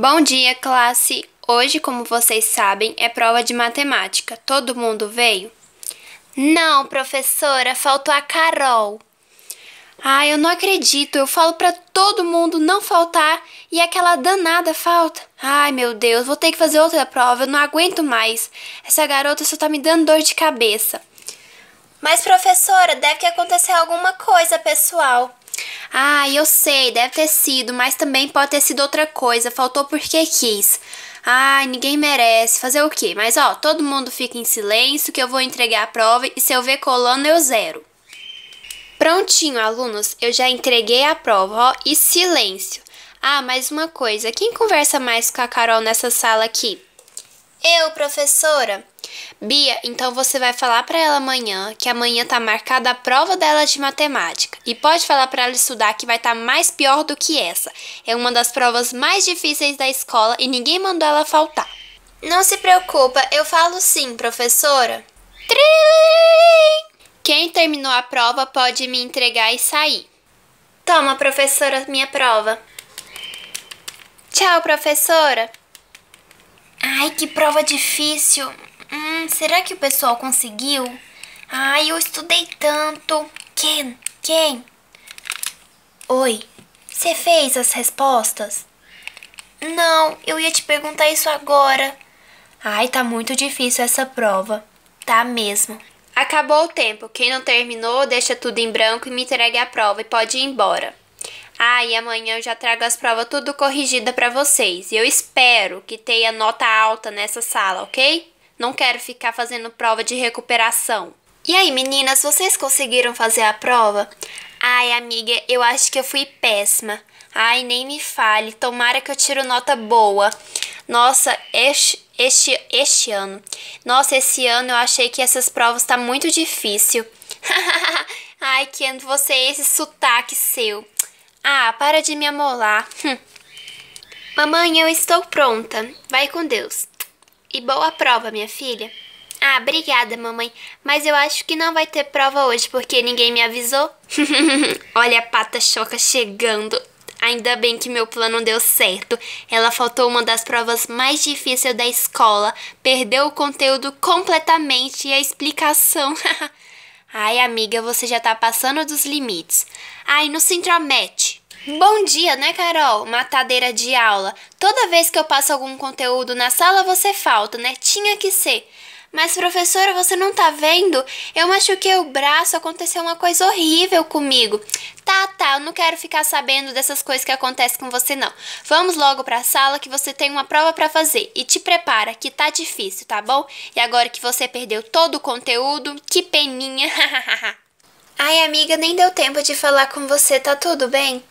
Bom dia, classe! Hoje, como vocês sabem, é prova de matemática. Todo mundo veio? Não, professora, faltou a Carol. Ah, eu não acredito. Eu falo para todo mundo não faltar e aquela danada falta. Ai, meu Deus, vou ter que fazer outra prova. Eu não aguento mais. Essa garota só tá me dando dor de cabeça. Mas, professora, deve que acontecer alguma coisa, pessoal. Ah, eu sei, deve ter sido, mas também pode ter sido outra coisa, faltou porque quis. Ai, ninguém merece, fazer o quê? Mas ó, todo mundo fica em silêncio que eu vou entregar a prova e se eu ver colando eu zero. Prontinho, alunos, eu já entreguei a prova, ó, e silêncio. Ah, mais uma coisa, quem conversa mais com a Carol nessa sala aqui? Eu, professora. Bia, então você vai falar para ela amanhã que amanhã tá marcada a prova dela de matemática. E pode falar para ela estudar que vai estar tá mais pior do que essa. É uma das provas mais difíceis da escola e ninguém mandou ela faltar. Não se preocupa, eu falo sim, professora. Trim! Quem terminou a prova pode me entregar e sair. Toma, professora, minha prova. Tchau, professora. Ai, que prova difícil. Hum, será que o pessoal conseguiu? Ai, eu estudei tanto. Quem? Quem? Oi, você fez as respostas? Não, eu ia te perguntar isso agora. Ai, tá muito difícil essa prova. Tá mesmo. Acabou o tempo. Quem não terminou, deixa tudo em branco e me entregue a prova e pode ir embora. Ah, e amanhã eu já trago as provas tudo corrigida para vocês. E eu espero que tenha nota alta nessa sala, ok? Não quero ficar fazendo prova de recuperação. E aí, meninas, vocês conseguiram fazer a prova? Ai, amiga, eu acho que eu fui péssima. Ai, nem me fale. Tomara que eu tiro nota boa. Nossa, este, este, este ano. Nossa, esse ano eu achei que essas provas tá muito difícil. Ai, que você você é esse sotaque seu. Ah, para de me amolar. Hum. Mamãe, eu estou pronta. Vai com Deus. E boa prova, minha filha. Ah, obrigada, mamãe. Mas eu acho que não vai ter prova hoje porque ninguém me avisou. Olha a pata choca chegando. Ainda bem que meu plano deu certo. Ela faltou uma das provas mais difíceis da escola, perdeu o conteúdo completamente e a explicação. Ai, amiga, você já tá passando dos limites. Ai, não se intromete. Bom dia, né, Carol? Matadeira de aula. Toda vez que eu passo algum conteúdo na sala, você falta, né? Tinha que ser. Mas, professora, você não tá vendo? Eu machuquei o braço, aconteceu uma coisa horrível comigo. Tá, tá, eu não quero ficar sabendo dessas coisas que acontecem com você, não. Vamos logo pra sala que você tem uma prova para fazer. E te prepara, que tá difícil, tá bom? E agora que você perdeu todo o conteúdo, que peninha. Ai, amiga, nem deu tempo de falar com você, tá tudo bem?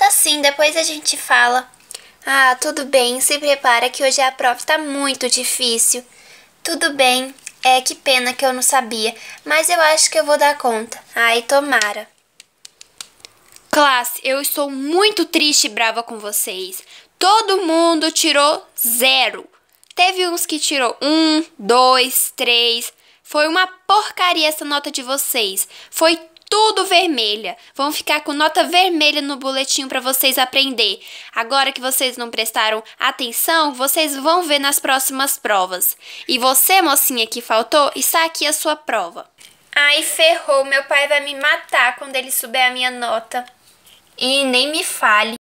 Tá sim, depois a gente fala. Ah, tudo bem, se prepara que hoje a prova tá muito difícil. Tudo bem, é que pena que eu não sabia, mas eu acho que eu vou dar conta. Ai, tomara. Classe, eu estou muito triste e brava com vocês. Todo mundo tirou zero. Teve uns que tirou um, dois, três. Foi uma porcaria essa nota de vocês. Foi tudo vermelha. Vão ficar com nota vermelha no boletim para vocês aprender. Agora que vocês não prestaram atenção, vocês vão ver nas próximas provas. E você, mocinha que faltou, está aqui a sua prova. Ai, ferrou, meu pai vai me matar quando ele subir a minha nota. E nem me fale.